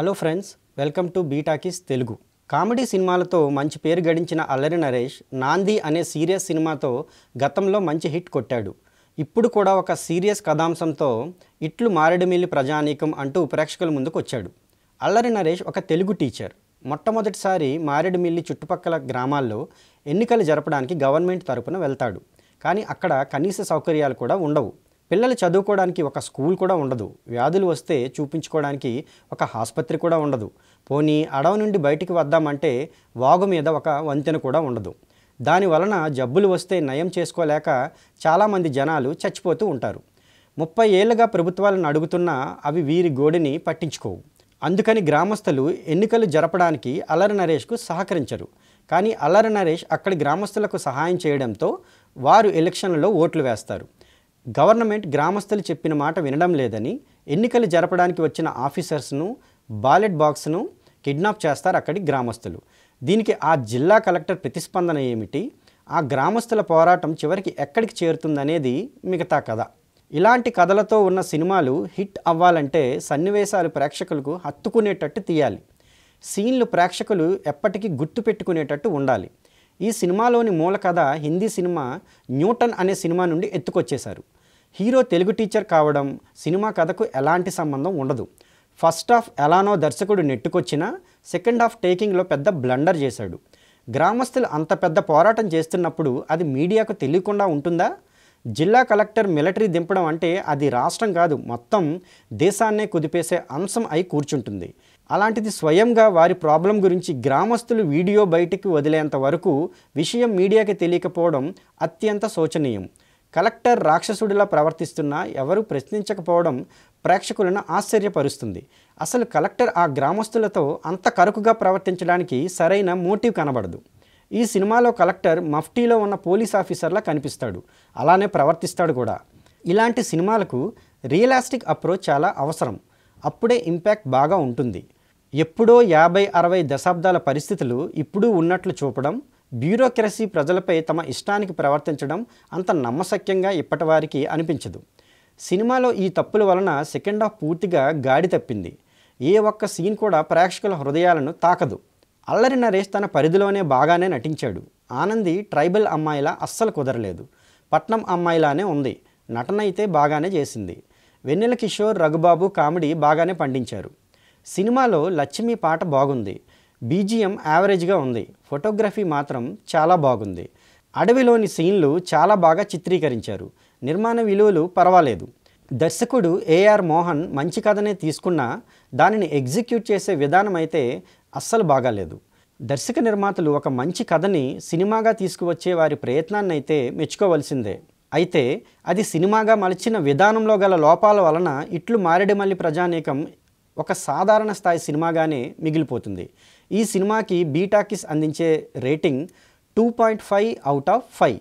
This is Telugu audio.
హలో ఫ్రెండ్స్ వెల్కమ్ టు బీటాకిస్ తెలుగు కామెడీ సినిమాలతో మంచి పేరు గడించిన అల్లరి నరేష్ నాంది అనే సీరియస్ సినిమాతో గతంలో మంచి హిట్ కొట్టాడు ఇప్పుడు కూడా ఒక సీరియస్ కథాంశంతో ఇట్లు మారేడుమిల్లి ప్రజానీకం అంటూ ప్రేక్షకుల ముందుకు వచ్చాడు అల్లరి నరేష్ ఒక తెలుగు టీచర్ మొట్టమొదటిసారి మారేడుమిల్లి చుట్టుపక్కల గ్రామాల్లో ఎన్నికలు జరపడానికి గవర్నమెంట్ తరపున వెళ్తాడు కానీ అక్కడ కనీస సౌకర్యాలు కూడా ఉండవు పిల్లలు చదువుకోవడానికి ఒక స్కూల్ కూడా ఉండదు వ్యాధులు వస్తే చూపించుకోవడానికి ఒక ఆసుపత్రి కూడా ఉండదు పోనీ అడవి నుండి బయటికి వద్దామంటే వాగు మీద ఒక వంతెన కూడా ఉండదు దాని వలన జబ్బులు వస్తే నయం చేసుకోలేక చాలామంది జనాలు చచ్చిపోతూ ఉంటారు ముప్పై ఏళ్ళుగా ప్రభుత్వాలను అడుగుతున్నా అవి వీరి గోడిని పట్టించుకోవు అందుకని గ్రామస్తులు ఎన్నికలు జరపడానికి అల్లరి నరేష్కు సహకరించరు కానీ అల్లరి నరేష్ అక్కడి గ్రామస్తులకు సహాయం చేయడంతో వారు ఎలక్షన్లలో ఓట్లు వేస్తారు గవర్నమెంట్ గ్రామస్తులు చెప్పిన మాట వినడం లేదని ఎన్నికలు జరపడానికి వచ్చిన ఆఫీసర్స్ను బాలెట్ బాక్స్ను కిడ్నాప్ చేస్తారు అక్కడి గ్రామస్తులు దీనికి ఆ జిల్లా కలెక్టర్ ప్రతిస్పందన ఏమిటి ఆ గ్రామస్తుల పోరాటం చివరికి ఎక్కడికి చేరుతుందనేది మిగతా కథ ఇలాంటి కథలతో ఉన్న సినిమాలు హిట్ అవ్వాలంటే సన్నివేశాలు ప్రేక్షకులకు హత్తుకునేటట్టు తీయాలి సీన్లు ప్రేక్షకులు ఎప్పటికీ గుర్తు పెట్టుకునేటట్టు ఉండాలి ఈ సినిమాలోని మూల కథ హిందీ సినిమా న్యూటన్ అనే సినిమా నుండి ఎత్తుకొచ్చేశారు హీరో తెలుగు టీచర్ కావడం సినిమా కథకు ఎలాంటి సంబంధం ఉండదు ఫస్ట్ హాఫ్ ఎలానో దర్శకుడు నెట్టుకొచ్చినా సెకండ్ హాఫ్ టేకింగ్లో పెద్ద బ్లండర్ చేశాడు గ్రామస్తులు అంత పెద్ద పోరాటం చేస్తున్నప్పుడు అది మీడియాకు తెలియకుండా ఉంటుందా జిల్లా కలెక్టర్ మిలిటరీ దింపడం అంటే అది రాష్ట్రం కాదు మొత్తం దేశాన్నే కుదిపేసే అంశం అయి కూర్చుంటుంది అలాంటిది స్వయంగా వారి ప్రాబ్లం గురించి గ్రామస్తులు వీడియో బయటికి వదిలేంత వరకు విషయం మీడియాకి తెలియకపోవడం అత్యంత శోచనీయం కలెక్టర్ రాక్షసుడిలా ప్రవర్తిస్తున్నా ఎవరూ ప్రశ్నించకపోవడం ప్రేక్షకులను ఆశ్చర్యపరుస్తుంది అసలు కలెక్టర్ ఆ గ్రామస్తులతో అంత కరుకుగా ప్రవర్తించడానికి సరైన మోటివ్ కనబడదు ఈ సినిమాలో కలెక్టర్ మఫ్టీలో ఉన్న పోలీస్ ఆఫీసర్లా కనిపిస్తాడు అలానే ప్రవర్తిస్తాడు కూడా ఇలాంటి సినిమాలకు రియలాస్టిక్ అప్రోచ్ చాలా అవసరం అప్పుడే ఇంపాక్ట్ బాగా ఉంటుంది ఎప్పుడో యాభై అరవై దశాబ్దాల పరిస్థితులు ఇప్పుడు ఉన్నట్లు చూపడం బ్యూరోక్రసీ ప్రజలపై తమ ఇష్టానికి ప్రవర్తించడం అంత నమ్మశక్యంగా ఇప్పటివారికి అనిపించదు సినిమాలో ఈ తప్పుల వలన సెకండ్ హాఫ్ పూర్తిగా గాడి తప్పింది ఏ ఒక్క సీన్ కూడా ప్రేక్షకుల హృదయాలను తాకదు అల్లరి నరేష్ తన పరిధిలోనే బాగానే నటించాడు ఆనంది ట్రైబల్ అమ్మాయిలా అస్సలు కుదరలేదు పట్నం అమ్మాయిలానే ఉంది నటన అయితే బాగానే చేసింది వెన్నెల కిషోర్ రఘుబాబు కామెడీ బాగానే పండించారు సినిమాలో లక్ష్మి పాట బాగుంది బీజిఎం యావరేజ్గా ఉంది ఫోటోగ్రఫీ మాత్రం చాలా బాగుంది అడవిలోని సీన్లు చాలా బాగా చిత్రీకరించారు నిర్మాణ విలువలు పర్వాలేదు దర్శకుడు ఏఆర్ మోహన్ మంచి కథనే తీసుకున్నా దానిని ఎగ్జిక్యూట్ చేసే విధానం అయితే అస్సలు బాగాలేదు దర్శక నిర్మాతలు ఒక మంచి కథని సినిమాగా తీసుకువచ్చే వారి ప్రయత్నాన్ని అయితే మెచ్చుకోవలసిందే అయితే అది సినిమాగా మలిచిన విధానంలో గల లోపాల వలన ఇట్లు మారెడిమల్లి ప్రజానీకం ఒక సాధారణ స్థాయి సినిమాగానే మిగిలిపోతుంది ఈ సినిమాకి బీటాకిస్ అందించే rating two point five out of five